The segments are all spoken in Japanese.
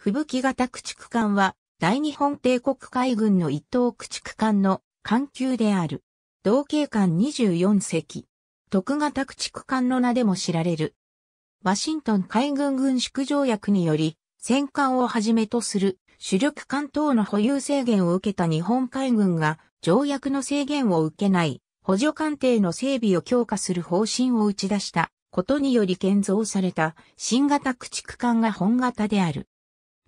吹雪型駆逐艦は、大日本帝国海軍の一等駆逐艦の艦級である。同型艦24隻。特型駆逐艦の名でも知られる。ワシントン海軍軍縮条約により、戦艦をはじめとする主力艦等の保有制限を受けた日本海軍が、条約の制限を受けない補助艦艇の整備を強化する方針を打ち出したことにより建造された新型駆逐艦が本型である。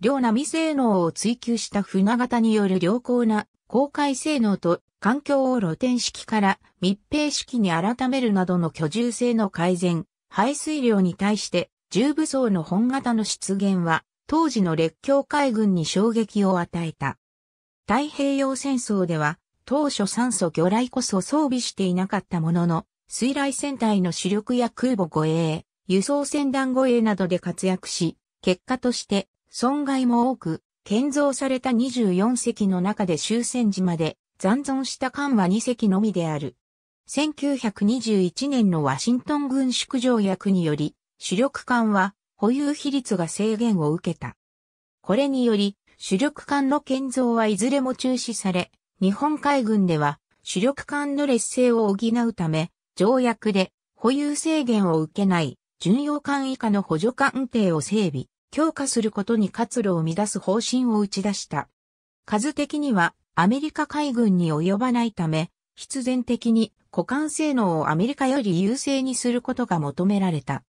両波性能を追求した船型による良好な公開性能と環境を露天式から密閉式に改めるなどの居住性の改善、排水量に対して重武装の本型の出現は当時の列強海軍に衝撃を与えた。太平洋戦争では当初酸素魚雷こそ装備していなかったものの水雷戦隊の主力や空母護衛、輸送船団護衛などで活躍し、結果として損害も多く、建造された24隻の中で終戦時まで残存した艦は2隻のみである。1921年のワシントン軍縮条約により、主力艦は保有比率が制限を受けた。これにより、主力艦の建造はいずれも中止され、日本海軍では主力艦の劣勢を補うため、条約で保有制限を受けない巡洋艦以下の補助艦艇を整備、強化することに活路を乱す方針を打ち出した。数的にはアメリカ海軍に及ばないため、必然的に股間性能をアメリカより優勢にすることが求められた。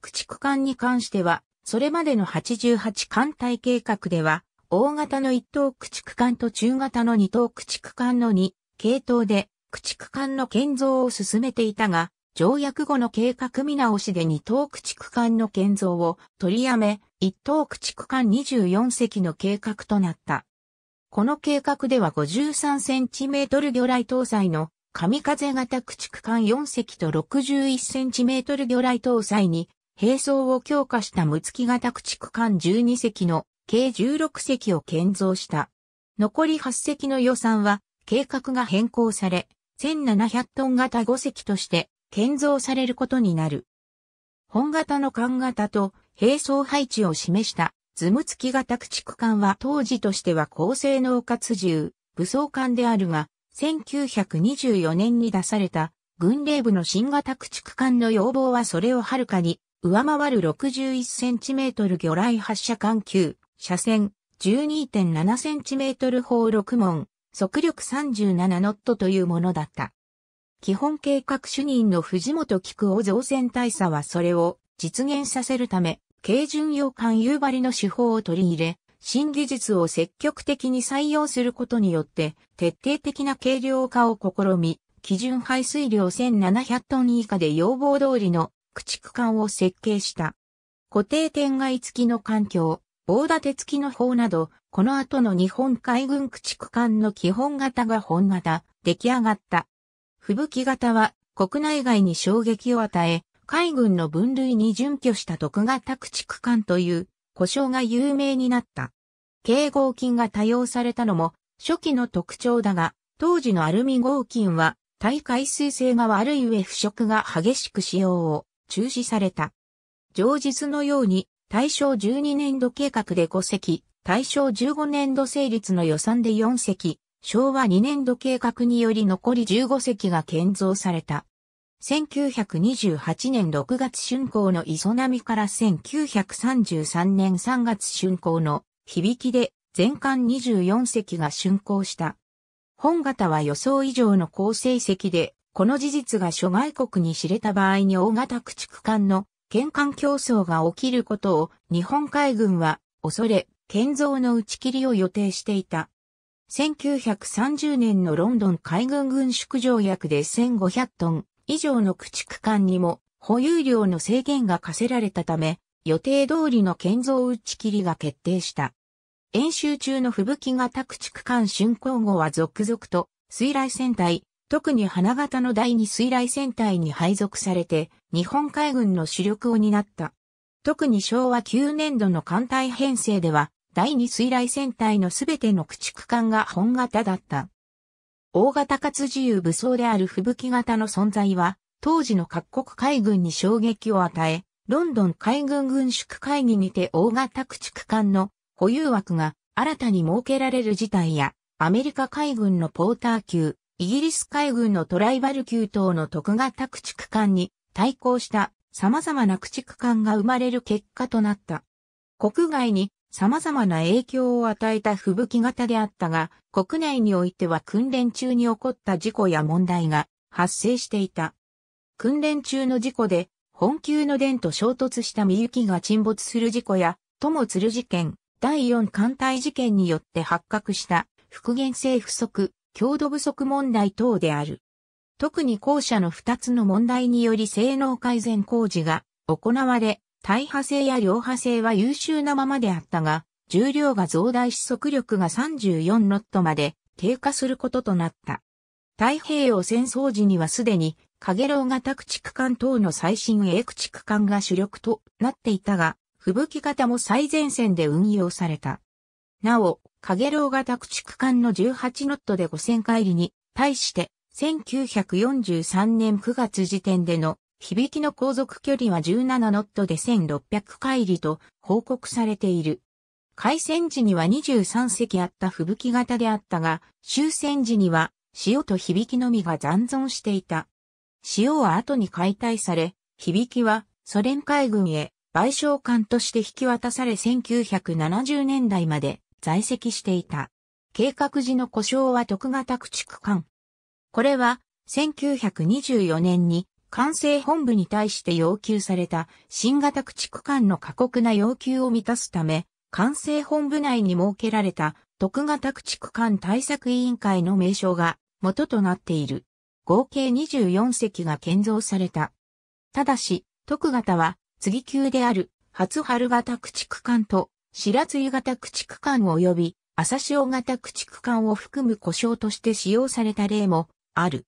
駆逐艦に関しては、それまでの88艦隊計画では、大型の1等駆逐艦と中型の2等駆逐艦の2系統で駆逐艦の建造を進めていたが、条約後の計画見直しで二等駆逐艦の建造を取りやめ、一等駆逐艦24隻の計画となった。この計画では 53cm 魚雷搭載の神風型駆逐艦4隻と 61cm 魚雷搭載に並走を強化した無月型駆逐艦12隻の計16隻を建造した。残り8隻の予算は計画が変更され、1700トン型5隻として建造されることになる。本型の艦型と並走配置を示したズム付き型駆逐艦は当時としては高性能活つ重、武装艦であるが、1924年に出された軍令部の新型駆逐艦の要望はそれをはるかに上回る 61cm 魚雷発射艦級、車線 12.7cm 砲6門、速力37ノットというものだった。基本計画主任の藤本菊を造船大佐はそれを実現させるため、軽巡洋艦夕張の手法を取り入れ、新技術を積極的に採用することによって、徹底的な軽量化を試み、基準排水量1700トン以下で要望通りの駆逐艦を設計した。固定点外付きの環境、棒立て付きの砲など、この後の日本海軍駆逐艦の基本型が本型、出来上がった。吹雪型は国内外に衝撃を与え、海軍の分類に準拠した徳型駆逐艦という故障が有名になった。軽合金が多用されたのも初期の特徴だが、当時のアルミ合金は耐海水性が悪い上腐食が激しく使用を中止された。上実のように大正12年度計画で5隻、大正15年度成立の予算で4隻、昭和2年度計画により残り15隻が建造された。1928年6月春工の磯波から1933年3月春工の響きで全館24隻が竣工した。本型は予想以上の高成績で、この事実が諸外国に知れた場合に大型駆逐艦の玄関競争が起きることを日本海軍は恐れ、建造の打ち切りを予定していた。1930年のロンドン海軍軍縮条約で1500トン以上の駆逐艦にも保有量の制限が課せられたため、予定通りの建造打ち切りが決定した。演習中の吹雪型駆逐艦竣工後は続々と水雷戦隊、特に花形の第二水雷戦隊に配属されて、日本海軍の主力を担った。特に昭和9年度の艦隊編成では、第二水雷戦隊のすべての駆逐艦が本型だった。大型かつ自由武装である吹雪型の存在は、当時の各国海軍に衝撃を与え、ロンドン海軍軍縮会議にて大型駆逐艦の保有枠が新たに設けられる事態や、アメリカ海軍のポーター級、イギリス海軍のトライバル級等の特型駆逐艦に対抗した様々な駆逐艦が生まれる結果となった。国外に様々な影響を与えた吹雪型であったが、国内においては訓練中に起こった事故や問題が発生していた。訓練中の事故で、本級の電と衝突したみゆきが沈没する事故や、友鶴事件、第四艦隊事件によって発覚した復元性不足、強度不足問題等である。特に後者の2つの問題により性能改善工事が行われ、大破性や両破性は優秀なままであったが、重量が増大し速力が34ノットまで低下することとなった。太平洋戦争時にはすでに、カゲロウ型駆逐艦等の最新鋭駆逐艦が主力となっていたが、吹雪型も最前線で運用された。なお、カゲロウ型駆逐艦の18ノットで5000回りに、対して、1943年9月時点での響きの航続距離は17ノットで1600海里と報告されている。海戦時には23隻あった吹雪型であったが、終戦時には潮と響きのみが残存していた。潮は後に解体され、響きはソ連海軍へ賠償艦として引き渡され1970年代まで在籍していた。計画時の故障は徳型駆逐艦。これは1924年に管制本部に対して要求された新型駆逐艦の過酷な要求を満たすため、管制本部内に設けられた特型駆逐艦対策委員会の名称が元となっている。合計24隻が建造された。ただし、特型は次級である初春型駆逐艦と白露型駆逐艦及び朝潮型駆逐艦を含む故障として使用された例もある。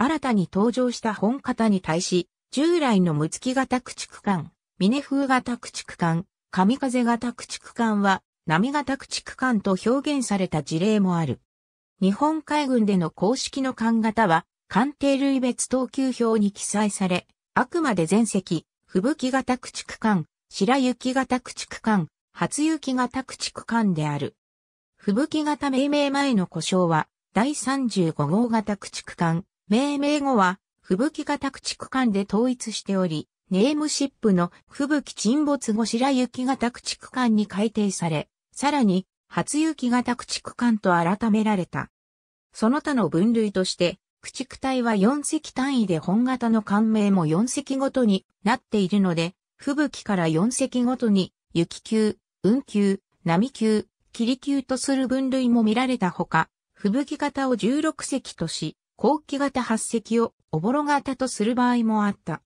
新たに登場した本型に対し、従来の六月型駆逐艦、峰風型駆逐艦、神風型駆逐艦は、波型駆逐艦と表現された事例もある。日本海軍での公式の艦型は、艦艇類別等級表に記載され、あくまで全席、吹雪型駆逐艦、白雪型駆逐艦、初雪型駆逐艦である。吹雪型命名前の故障は、第35号型駆逐艦、命名後は、吹雪型駆逐艦で統一しており、ネームシップの吹雪沈没後白雪型駆逐艦に改定され、さらに、初雪型駆逐艦と改められた。その他の分類として、駆逐隊は4隻単位で本型の艦名も4隻ごとになっているので、吹雪から4隻ごとに、雪級、雲級、波級、霧級とする分類も見られたほか、吹雪型を16隻とし、後期型発石をおぼろ型とする場合もあった。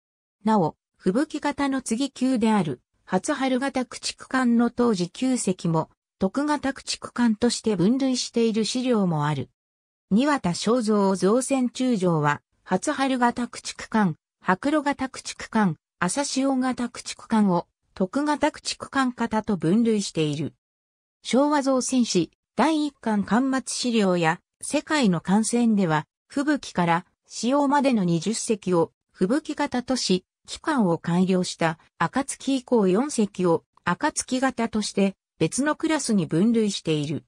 なお、吹雪型の次級である、初春型駆逐艦の当時旧石も、徳型駆逐艦として分類している資料もある。二和田正造造船中将は、初春型駆逐艦、白露型駆逐艦、朝潮型駆逐艦を、徳型駆逐艦型と分類している。昭和造船史第一巻巻末資料や世界の艦船では吹雪から使用までの20隻を吹雪型とし、期間を改良した暁以降4隻を暁型として別のクラスに分類している。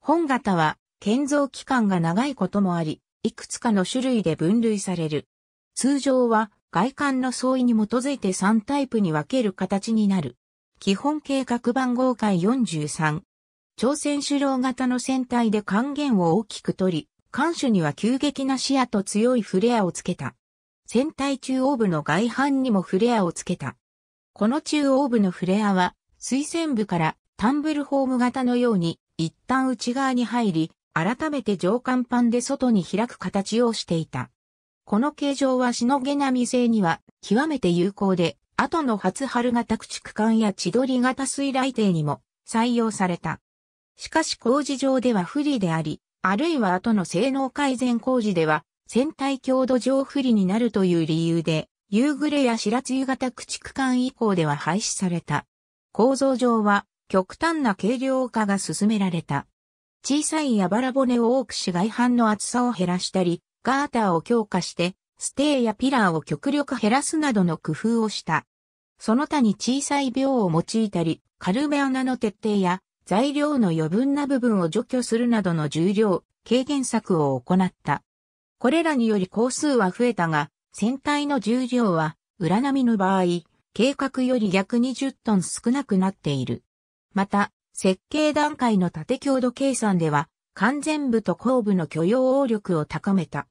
本型は建造期間が長いこともあり、いくつかの種類で分類される。通常は外観の相違に基づいて3タイプに分ける形になる。基本計画番号回43。朝鮮首脳型の船体で還元を大きく取り、艦首には急激な視野と強いフレアをつけた。船体中央部の外反にもフレアをつけた。この中央部のフレアは、水線部からタンブルホーム型のように、一旦内側に入り、改めて上甲板で外に開く形をしていた。この形状はしのげなみ製には極めて有効で、後の初春型駆逐艦や千鳥型水雷艇にも採用された。しかし工事上では不利であり、あるいは後の性能改善工事では、船体強度上不利になるという理由で、夕暮れや白露型駆逐艦以降では廃止された。構造上は、極端な軽量化が進められた。小さいやばら骨を多くし外反の厚さを減らしたり、ガーターを強化して、ステーやピラーを極力減らすなどの工夫をした。その他に小さい秒を用いたり、軽め穴の徹底や材料の余分な部分を除去するなどの重量、軽減策を行った。これらにより工数は増えたが、船体の重量は、裏波の場合、計画より逆20トン少なくなっている。また、設計段階の縦強度計算では、完全部と後部の許容応力を高めた。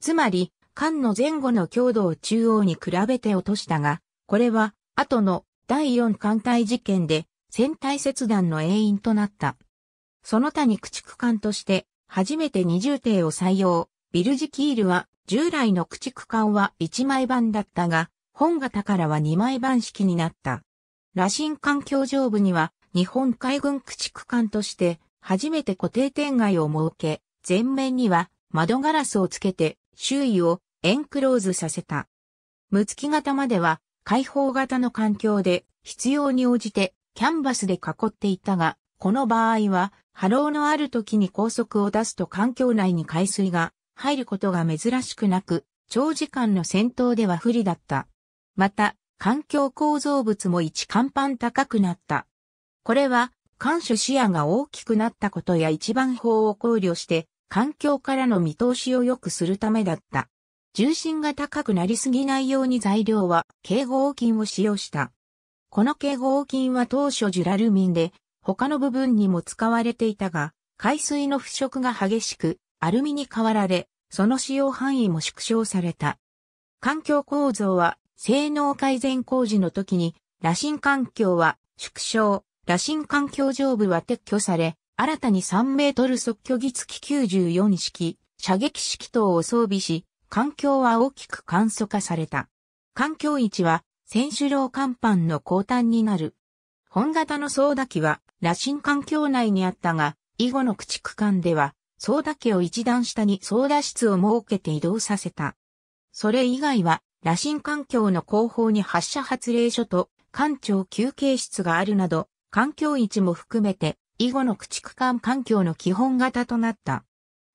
つまり、間の前後の強度を中央に比べて落としたが、これは、後の第4艦隊事件で戦隊切断の永員となった。その他に駆逐艦として、初めて二重艇を採用。ビルジキールは、従来の駆逐艦は1枚版だったが、本型からは2枚版式になった。羅針環境上部には、日本海軍駆逐艦として、初めて固定点外を設け、前面には窓ガラスをつけて、周囲をエンクローズさせた。六月型までは、開放型の環境で必要に応じてキャンバスで囲っていたが、この場合は、波浪のある時に高速を出すと環境内に海水が入ることが珍しくなく、長時間の戦闘では不利だった。また、環境構造物も一甲板高くなった。これは、艦首視野が大きくなったことや一番法を考慮して、環境からの見通しを良くするためだった。重心が高くなりすぎないように材料は、警報金を使用した。この系合金は当初ジュラルミンで、他の部分にも使われていたが、海水の腐食が激しく、アルミに変わられ、その使用範囲も縮小された。環境構造は、性能改善工事の時に、羅針環境は縮小、羅針環境上部は撤去され、新たに3メートル即居儀付き94式、射撃式等を装備し、環境は大きく簡素化された。環境位置は選手楼甲板の後端になる。本型のソー機は、羅針環境内にあったが、以後の駆逐艦では、ソー機を一段下にソー室を設けて移動させた。それ以外は、羅針環境の後方に発射発令所と、艦長休憩室があるなど、環境位置も含めて、以後の駆逐艦環境の基本型となった。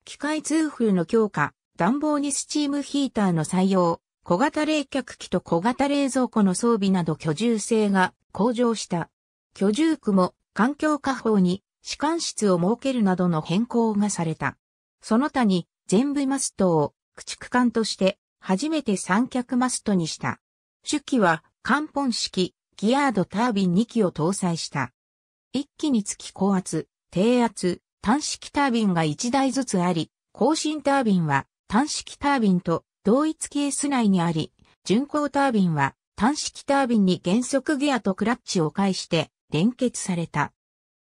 機械通風の強化、暖房にスチームヒーターの採用、小型冷却機と小型冷蔵庫の装備など居住性が向上した。居住区も環境下方に士官室を設けるなどの変更がされた。その他に全部マストを駆逐艦として初めて三脚マストにした。主機は艦本式ギアードタービン2機を搭載した。1機につき高圧、低圧、単式タービンが1台ずつあり、更新タービンは単式タービンと同一ケース内にあり、巡航タービンは単式タービンに減速ギアとクラッチを介して連結された。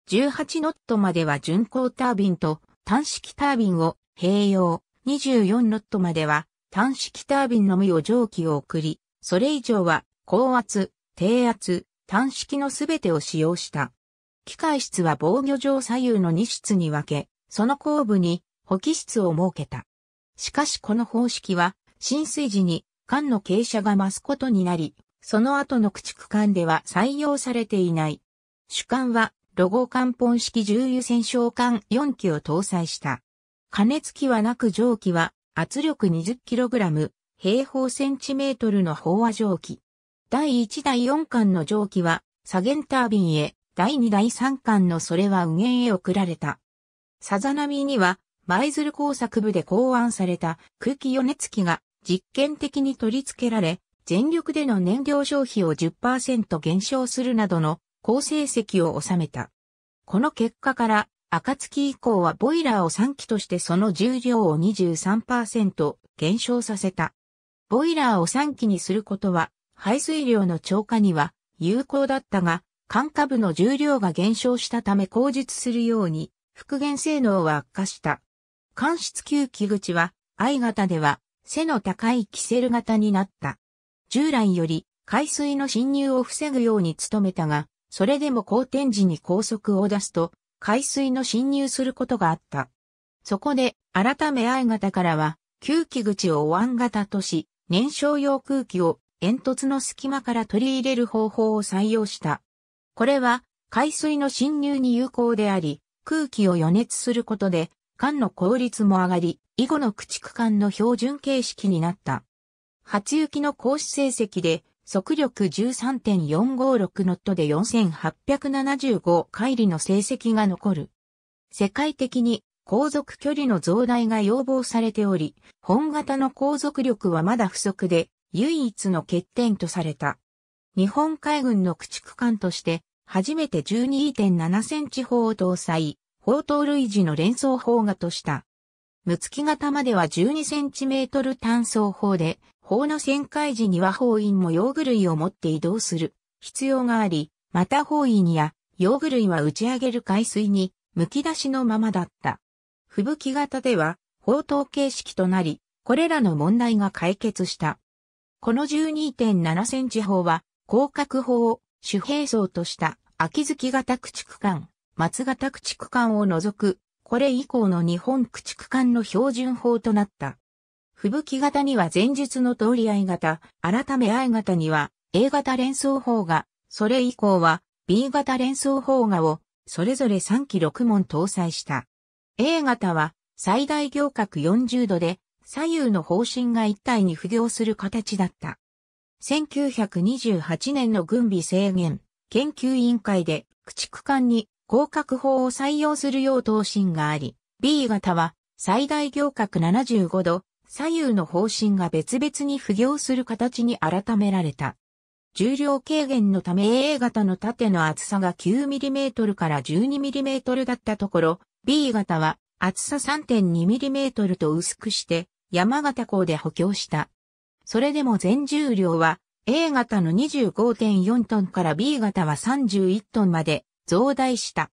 18ノットまでは巡航タービンと単式タービンを併用、24ノットまでは単式タービンのみを蒸気を送り、それ以上は高圧、低圧、単式のすべてを使用した。機械室は防御上左右の2室に分け、その後部に補機室を設けた。しかしこの方式は浸水時に艦の傾斜が増すことになり、その後の駆逐艦では採用されていない。主艦は、ロゴ艦本式重油戦勝艦4機を搭載した。加熱器はなく蒸気は圧力 20kg 平方センチメートルの飽和蒸気。第1第4艦の蒸気は左舷タービンへ、第2第3艦のそれは右舷へ送られた。さざ波には舞鶴工作部で考案された空気余熱機が実験的に取り付けられ、全力での燃料消費を10%減少するなどの高成績を収めた。この結果から、暁以降はボイラーを3機としてその重量を23%減少させた。ボイラーを3機にすることは、排水量の超過には有効だったが、管下部の重量が減少したため口述するように、復元性能は悪化した。間室吸気口は、I 型では背の高いキセル型になった。従来より海水の侵入を防ぐように努めたが、それでも好転時に高速を出すと、海水の侵入することがあった。そこで、改め I 型からは、吸気口をお椀型とし、燃焼用空気を煙突の隙間から取り入れる方法を採用した。これは、海水の侵入に有効であり、空気を予熱することで、艦の効率も上がり、以後の駆逐艦の標準形式になった。初行きの講師成績で、速力13.456ノットで4875海里の成績が残る。世界的に航続距離の増大が要望されており、本型の航続力はまだ不足で、唯一の欠点とされた。日本海軍の駆逐艦として、初めて12.7センチ砲を搭載、応答類似の連想法画とした。六月型までは 12cm 単層法で、法の旋回時には法院も用具類を持って移動する必要があり、また法院や用具類は打ち上げる海水に剥き出しのままだった。吹雪型では砲塔形式となり、これらの問題が解決した。この12.7センチ法は、広角法を主兵装とした秋月型駆逐艦松形駆逐艦を除く、これ以降の日本駆逐艦の標準法となった。吹雪型には前述の通り I 型、改め I 型には A 型連想法が、それ以降は B 型連想法がを、それぞれ3機6門搭載した。A 型は最大行角40度で左右の方針が一体に不行する形だった。1928年の軍備制限研究委員会で駆逐艦に広格法を採用するよう答申があり、B 型は最大行角75度、左右の方針が別々に不行する形に改められた。重量軽減のため AA 型の縦の厚さが 9mm から 12mm だったところ、B 型は厚さ 3.2mm と薄くして山形港で補強した。それでも全重量は A 型の25.4トンから B 型は31トンまで増大した。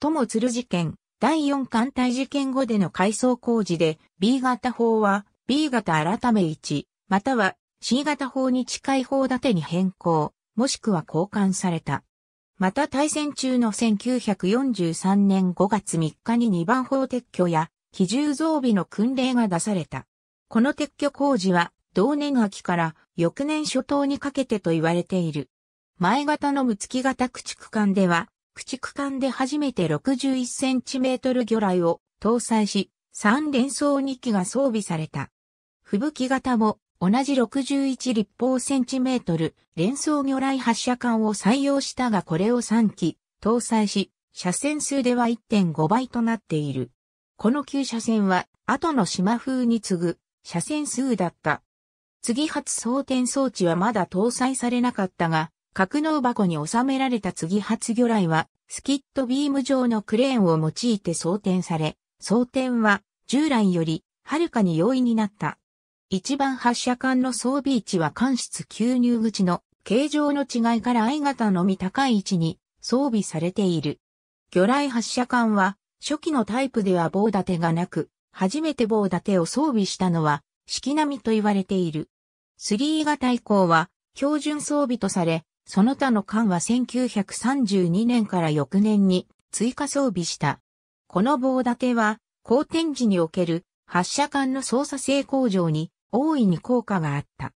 とつ鶴事件、第四艦隊事件後での改装工事で、B 型法は、B 型改め1、または C 型法に近い砲立てに変更、もしくは交換された。また対戦中の1943年5月3日に2番砲撤去や、機銃増備の訓令が出された。この撤去工事は、同年秋から翌年初頭にかけてと言われている。前型の六月型駆逐艦では、駆逐艦で初めて 61cm 魚雷を搭載し、3連装2機が装備された。吹雪型も同じ61立方センチメートル連装魚雷発射管を採用したがこれを3機搭載し、車線数では1.5倍となっている。この旧車線は後の島風に次ぐ車線数だった。次発装填装置はまだ搭載されなかったが、格納箱に収められた次発魚雷は、スキットビーム状のクレーンを用いて装填され、装填は従来よりはるかに容易になった。一番発射管の装備位置は間質吸入口の形状の違いから I 型のみ高い位置に装備されている。魚雷発射管は初期のタイプでは棒立てがなく、初めて棒立てを装備したのは、式並みと言われている。3型以降は標準装備とされ、その他の艦は1932年から翌年に追加装備した。この棒立ては、後天時における発射艦の操作性向上に大いに効果があった。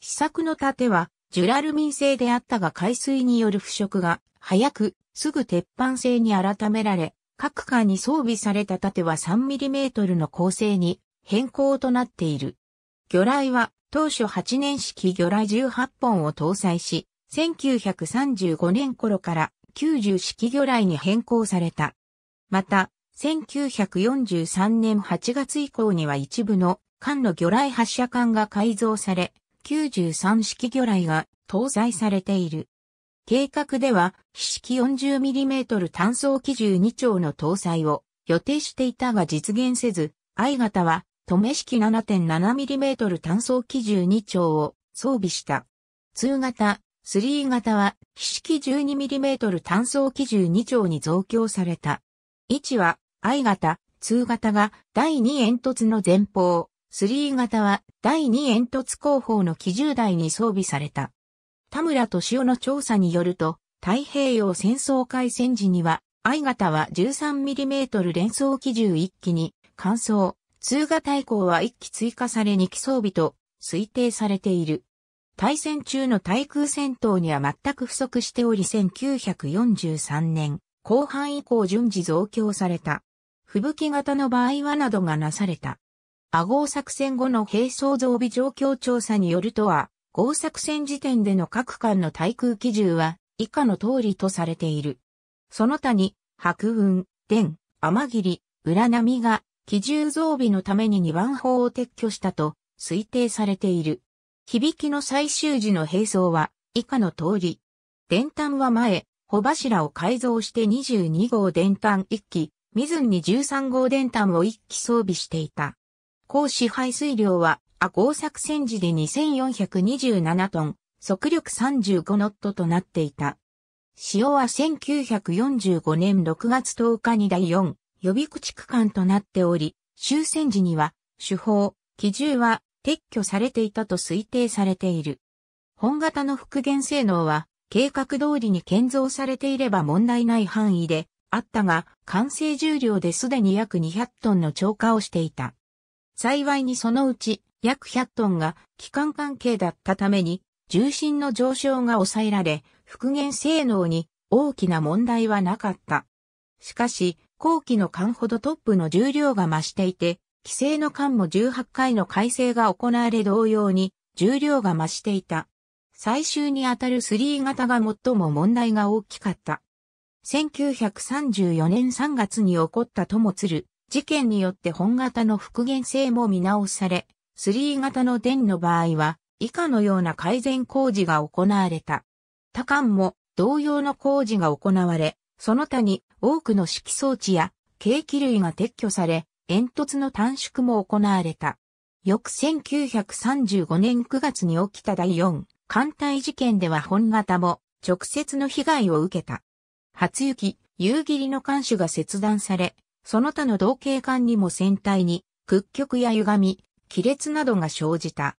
試作の盾は、ジュラルミン製であったが海水による腐食が早く、すぐ鉄板製に改められ、各艦に装備された盾は 3mm の構成に変更となっている。魚雷は当初8年式魚雷18本を搭載し、1935年頃から90式魚雷に変更された。また、1943年8月以降には一部の艦の魚雷発射艦が改造され、93式魚雷が搭載されている。計画では、非式 40mm 単装機銃2丁の搭載を予定していたが実現せず、I 型は、止め式 7.7mm 単装機銃2丁を装備した。通型、3型は、非式 12mm 単装機銃2丁に増強された。位置は、I 型、2型が第2煙突の前方、3型は第2煙突後方の機銃台に装備された。田村敏夫の調査によると、太平洋戦争開戦時には、I 型は 13mm 連装機銃1機に、換装、2型以降は1機追加され2機装備と推定されている。対戦中の対空戦闘には全く不足しており1943年、後半以降順次増強された。吹雪型の場合はなどがなされた。阿ゴ作戦後の兵装増備状況調査によるとは、合作戦時点での各艦の対空基準は以下の通りとされている。その他に、白雲、電、天霧、浦波が、機銃増備のために2番砲を撤去したと推定されている。響きの最終時の並走は、以下の通り。電端は前、帆柱を改造して22号電端1機、水に13号電端を1機装備していた。高支配水量は、赤合作戦時で2427トン、速力35ノットとなっていた。潮は1945年6月10日に第4予備駆逐艦となっており、終戦時には、手法、機銃は撤去されていたと推定されている。本型の復元性能は計画通りに建造されていれば問題ない範囲であったが、完成重量ですでに約200トンの超過をしていた。幸いにそのうち約100トンが機関関係だったために重心の上昇が抑えられ、復元性能に大きな問題はなかった。しかし、後期の間ほどトップの重量が増していて、規制の間も18回の改正が行われ同様に重量が増していた。最終にあたる3型が最も問題が大きかった。1934年3月に起こったともつる事件によって本型の復元性も見直され、3型の電の場合は以下のような改善工事が行われた。他間も同様の工事が行われ、その他に多くの式装置や計器類が撤去され、煙突の短縮も行われた。翌1935年9月に起きた第4艦隊事件では本型も直接の被害を受けた。初雪、夕霧の艦首が切断され、その他の同型艦にも船体に屈曲や歪み、亀裂などが生じた。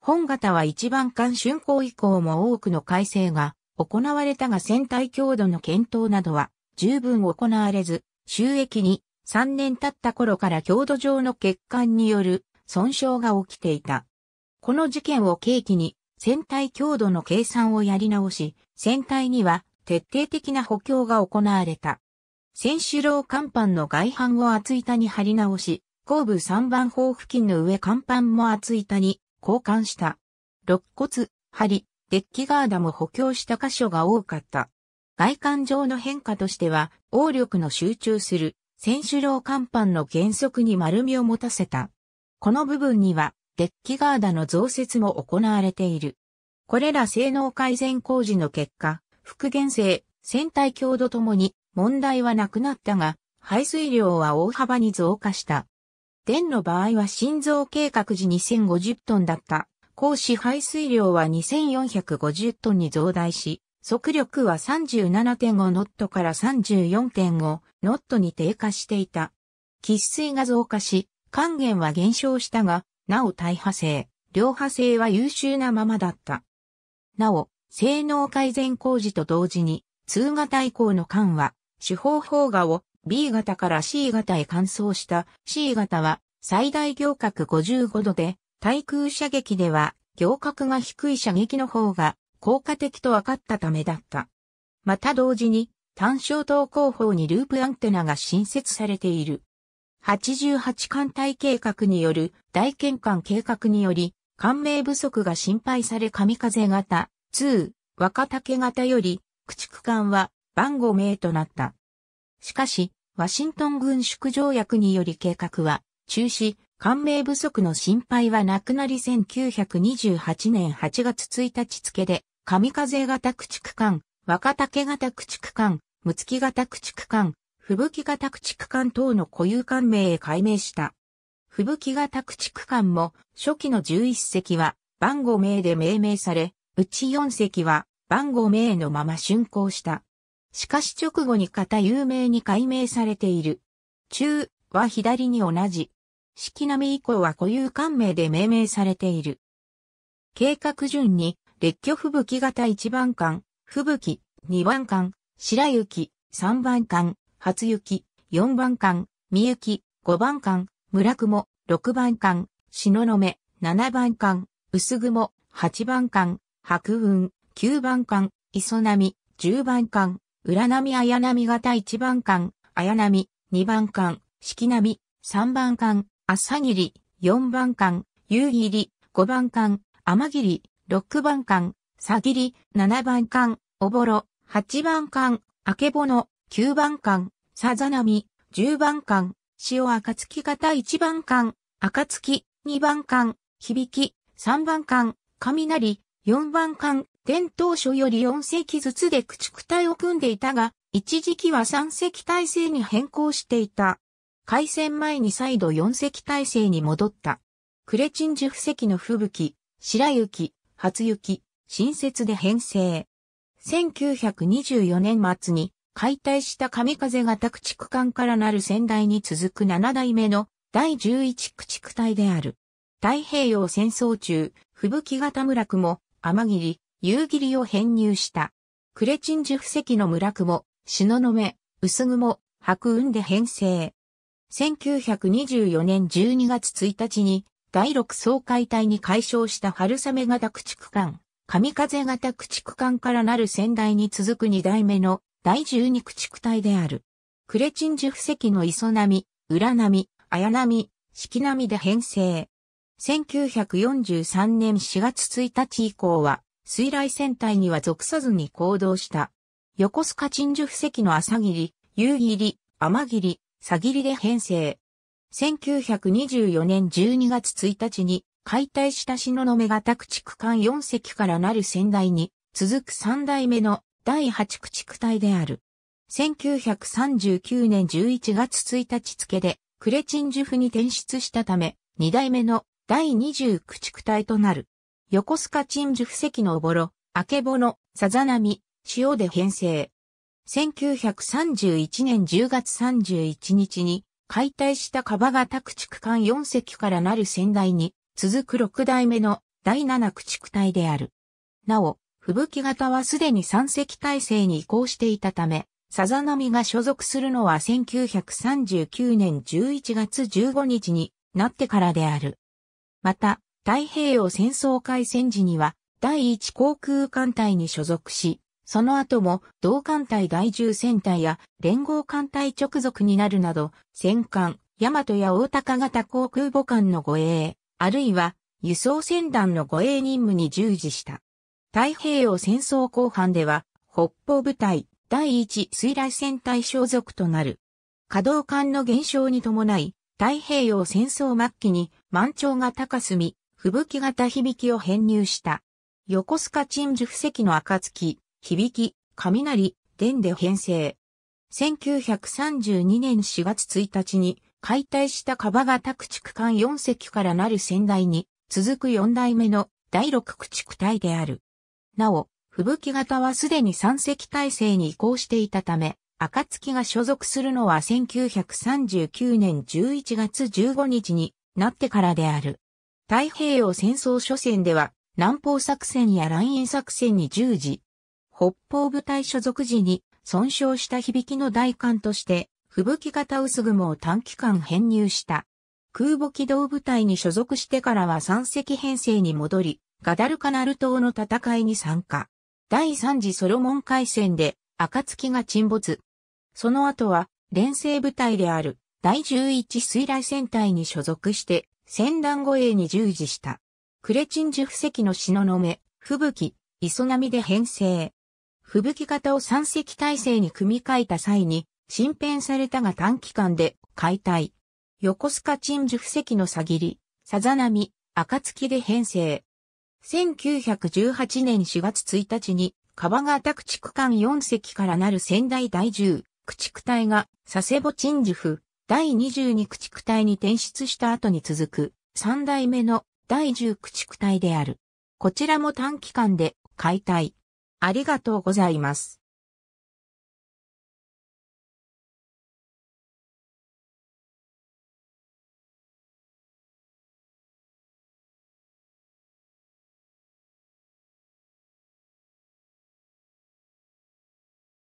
本型は一番艦竣工以降も多くの改正が行われたが船体強度の検討などは十分行われず、収益に3年経った頃から強度上の血管による損傷が起きていた。この事件を契機に、船体強度の計算をやり直し、船体には徹底的な補強が行われた。船首楼甲板の外板を厚板に貼り直し、後部3番砲付近の上甲板も厚板に交換した。肋骨、針、デッキガーダも補強した箇所が多かった。外観上の変化としては、応力の集中する選手楼甲板の原則に丸みを持たせた。この部分には、デッキガーダの増設も行われている。これら性能改善工事の結果、復元性、船体強度ともに問題はなくなったが、排水量は大幅に増加した。電の場合は心臓計画時2050トンだった。光子排水量は2450トンに増大し、速力は37.5ノットから34.5ノットに低下していた。喫水が増加し、還元は減少したが、なお大破性、両破性は優秀なままだった。なお、性能改善工事と同時に、通型以降の管は、手法方画を B 型から C 型へ換装した C 型は最大行角55度で、対空射撃では行角が低い射撃の方が効果的と分かったためだった。また同時に、単焦灯工法にループアンテナが新設されている。88艦隊計画による大県艦計画により、艦名不足が心配され神風型、2、若竹型より、駆逐艦は番号名となった。しかし、ワシントン軍縮条約により計画は中止、官名不足の心配はなくなり1928年8月1日付で、上風型駆逐艦、若竹型駆逐艦、六月型駆逐艦、吹雪型駆逐艦等の固有艦名へ改名した。吹雪型駆逐艦も初期の11隻は番号名で命名され、うち4隻は番号名のまま竣工した。しかし直後に型有名に改名されている。中は左に同じ式並以降は固有艦名で命名されている。計画順に、列挙吹雪型1番艦、吹雪、2番艦、白雪、3番艦、初雪、4番艦、三雪、5番艦、村雲、6番艦、篠の目、7番艦、薄雲、8番艦、白雲、9番艦、磯波、10番艦、浦波綾波型1番艦、綾波、2番艦、式並波、3番艦、朝霧、4番館、夕霧、5番間、天霧、6番館、さぎり、7番館、おぼろ、8番館、あけぼの、9番館、さざなみ、10番館、潮あかつき型1番館、あかつき、2番館、響き、3番館、雷、4番館、伝統書より4隻ずつで駆逐隊を組んでいたが、一時期は3隻体制に変更していた。開戦前に再度4隻体制に戻った。クレチンジュ布石の吹雪、白雪、初雪、新雪で編成。1924年末に解体した神風型駆逐艦からなる仙台に続く7代目の第11駆逐隊である。太平洋戦争中、吹雪型村雲、天霧、夕霧を編入した。クレチンジュ布石の村雲、の目、薄雲、白雲で編成。1924年12月1日に第6総会隊に改称した春雨型駆逐艦、神風型駆逐艦からなる仙台に続く2代目の第12駆逐隊である。クレチンジュ布石の磯波、裏波、綾波、四季波で編成。1943年4月1日以降は、水雷戦隊には属さずに行動した。横須賀鎮守布石の朝霧、夕霧、雨霧、サギリレ編成。1924年12月1日に解体したの目型駆逐艦4隻からなる仙台に続く3代目の第8駆逐隊である。1939年11月1日付でクレチンジュフに転出したため2代目の第20駆逐隊となる。横須賀鎮守フ席のおぼろ、あけぼの、さざなみ、塩で編成。1931年10月31日に解体した川が駆逐艦間4隻からなる先代に続く6代目の第7駆逐隊である。なお、吹雪型はすでに3隻体制に移行していたため、さざ波が所属するのは1939年11月15日になってからである。また、太平洋戦争開戦時には、第1航空艦隊に所属し、その後も同艦隊外従戦隊や連合艦隊直属になるなど、戦艦、大和や大高型航空母艦の護衛、あるいは輸送船団の護衛任務に従事した。太平洋戦争後半では、北方部隊第一水雷戦隊所属となる。稼働艦の減少に伴い、太平洋戦争末期に満潮が高すみ、吹雪型響きを編入した。横須賀鎮守布石の暁、響き、雷、電で編成。1932年4月1日に解体したカバガタ駆逐艦4隻からなる先代に続く4代目の第6駆逐隊である。なお、吹雪型はすでに3隻体制に移行していたため、暁が所属するのは1939年11月15日になってからである。太平洋戦争初戦では南方作戦やライン作戦に従事、北方部隊所属時に損傷した響きの代官として、吹雪型薄雲を短期間編入した。空母機動部隊に所属してからは三隻編成に戻り、ガダルカナル島の戦いに参加。第三次ソロモン海戦で、暁が沈没。その後は、連成部隊である、第十一水雷戦隊に所属して、戦乱護衛に従事した。クレチンジュ布石ののめ、吹雪、磯波で編成。吹雪型を三隻体制に組み替えた際に、新編されたが短期間で解体。横須賀鎮守布石のさぎり、さざ波、暁で編成。1918年4月1日に、川形駆逐艦4隻からなる仙台第10駆逐隊が佐世保鎮守府第22駆逐隊に転出した後に続く3代目の第10駆逐隊である。こちらも短期間で解体。ありがとうございます。